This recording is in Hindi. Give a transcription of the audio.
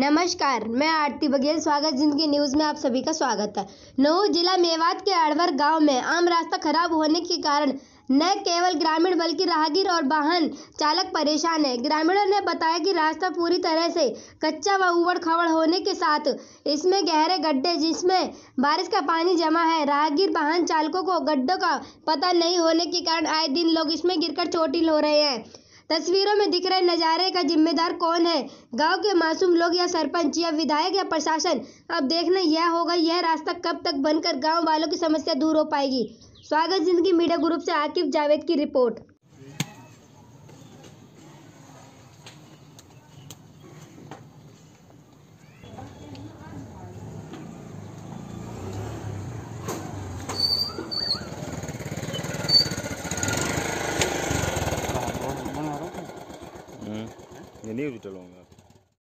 नमस्कार मैं आरती बघेल स्वागत जिंदगी न्यूज़ में आप सभी का स्वागत है नऊ जिला मेवात के अड़वर गांव में आम रास्ता खराब होने के कारण न केवल ग्रामीण बल्कि राहगीर और वाहन चालक परेशान है ग्रामीणों ने बताया कि रास्ता पूरी तरह से कच्चा व उबड़ खबड़ होने के साथ इसमें गहरे गड्ढे जिसमें बारिश का पानी जमा है राहगीर वाहन चालकों को गड्ढों का पता नहीं होने के कारण आए दिन लोग इसमें गिरकर चोटिल हो रहे हैं तस्वीरों में दिख रहे नजारे का जिम्मेदार कौन है गांव के मासूम लोग या सरपंच या विधायक या प्रशासन अब देखना यह होगा यह रास्ता कब तक बनकर गाँव वालों की समस्या दूर हो पाएगी स्वागत जिंदगी मीडिया ग्रुप से आकिफ जावेद की रिपोर्ट ne